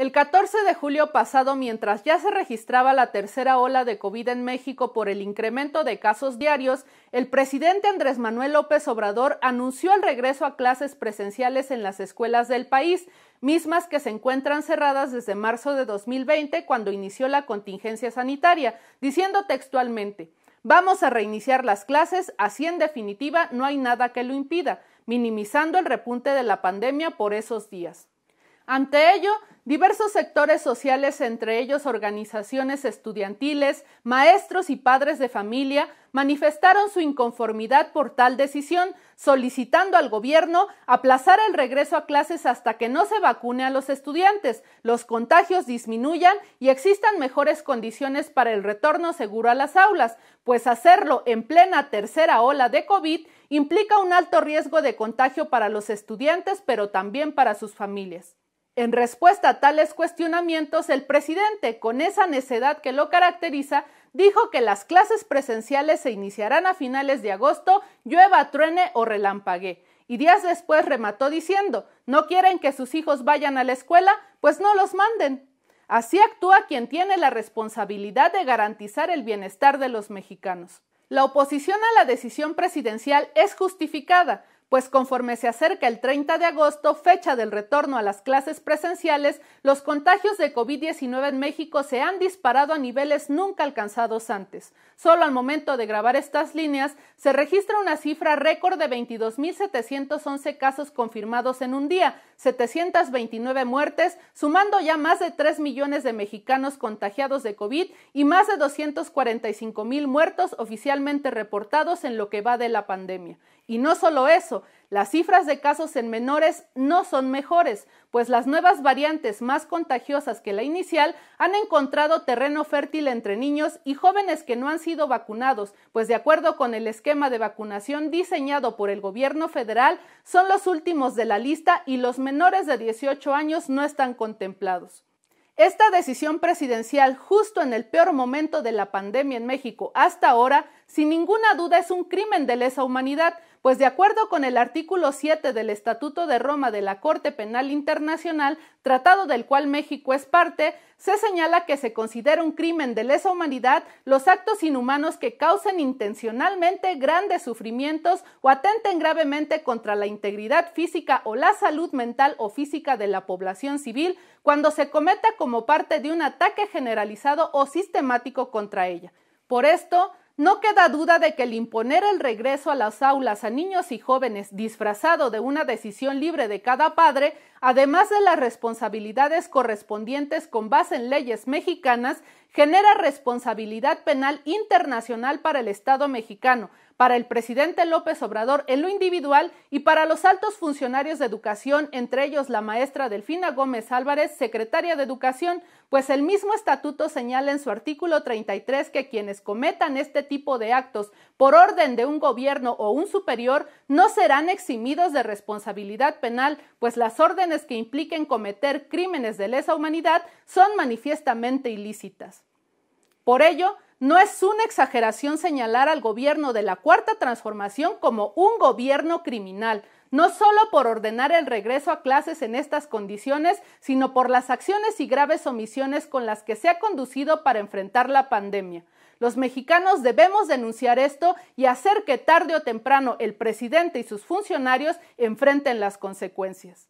El 14 de julio pasado, mientras ya se registraba la tercera ola de COVID en México por el incremento de casos diarios, el presidente Andrés Manuel López Obrador anunció el regreso a clases presenciales en las escuelas del país, mismas que se encuentran cerradas desde marzo de 2020 cuando inició la contingencia sanitaria, diciendo textualmente Vamos a reiniciar las clases, así en definitiva no hay nada que lo impida, minimizando el repunte de la pandemia por esos días. Ante ello, diversos sectores sociales, entre ellos organizaciones estudiantiles, maestros y padres de familia, manifestaron su inconformidad por tal decisión, solicitando al gobierno aplazar el regreso a clases hasta que no se vacune a los estudiantes, los contagios disminuyan y existan mejores condiciones para el retorno seguro a las aulas, pues hacerlo en plena tercera ola de COVID implica un alto riesgo de contagio para los estudiantes, pero también para sus familias. En respuesta a tales cuestionamientos, el presidente, con esa necedad que lo caracteriza, dijo que las clases presenciales se iniciarán a finales de agosto, llueva, truene o relampague. Y días después remató diciendo, no quieren que sus hijos vayan a la escuela, pues no los manden. Así actúa quien tiene la responsabilidad de garantizar el bienestar de los mexicanos. La oposición a la decisión presidencial es justificada, pues conforme se acerca el 30 de agosto, fecha del retorno a las clases presenciales, los contagios de COVID-19 en México se han disparado a niveles nunca alcanzados antes. Solo al momento de grabar estas líneas, se registra una cifra récord de 22.711 casos confirmados en un día, 729 muertes, sumando ya más de 3 millones de mexicanos contagiados de COVID y más de 245.000 mil muertos oficialmente reportados en lo que va de la pandemia. Y no solo eso, las cifras de casos en menores no son mejores, pues las nuevas variantes más contagiosas que la inicial han encontrado terreno fértil entre niños y jóvenes que no han sido vacunados, pues de acuerdo con el esquema de vacunación diseñado por el gobierno federal, son los últimos de la lista y los menores de 18 años no están contemplados. Esta decisión presidencial justo en el peor momento de la pandemia en México hasta ahora, sin ninguna duda es un crimen de lesa humanidad, pues de acuerdo con el artículo 7 del Estatuto de Roma de la Corte Penal Internacional, tratado del cual México es parte, se señala que se considera un crimen de lesa humanidad los actos inhumanos que causen intencionalmente grandes sufrimientos o atenten gravemente contra la integridad física o la salud mental o física de la población civil cuando se cometa como parte de un ataque generalizado o sistemático contra ella. Por esto, no queda duda de que el imponer el regreso a las aulas a niños y jóvenes disfrazado de una decisión libre de cada padre además de las responsabilidades correspondientes con base en leyes mexicanas, genera responsabilidad penal internacional para el Estado mexicano, para el presidente López Obrador en lo individual y para los altos funcionarios de educación, entre ellos la maestra Delfina Gómez Álvarez, secretaria de Educación, pues el mismo estatuto señala en su artículo 33 que quienes cometan este tipo de actos por orden de un gobierno o un superior no serán eximidos de responsabilidad penal, pues las órdenes que impliquen cometer crímenes de lesa humanidad son manifiestamente ilícitas. Por ello, no es una exageración señalar al gobierno de la Cuarta Transformación como un gobierno criminal, no solo por ordenar el regreso a clases en estas condiciones, sino por las acciones y graves omisiones con las que se ha conducido para enfrentar la pandemia. Los mexicanos debemos denunciar esto y hacer que tarde o temprano el presidente y sus funcionarios enfrenten las consecuencias.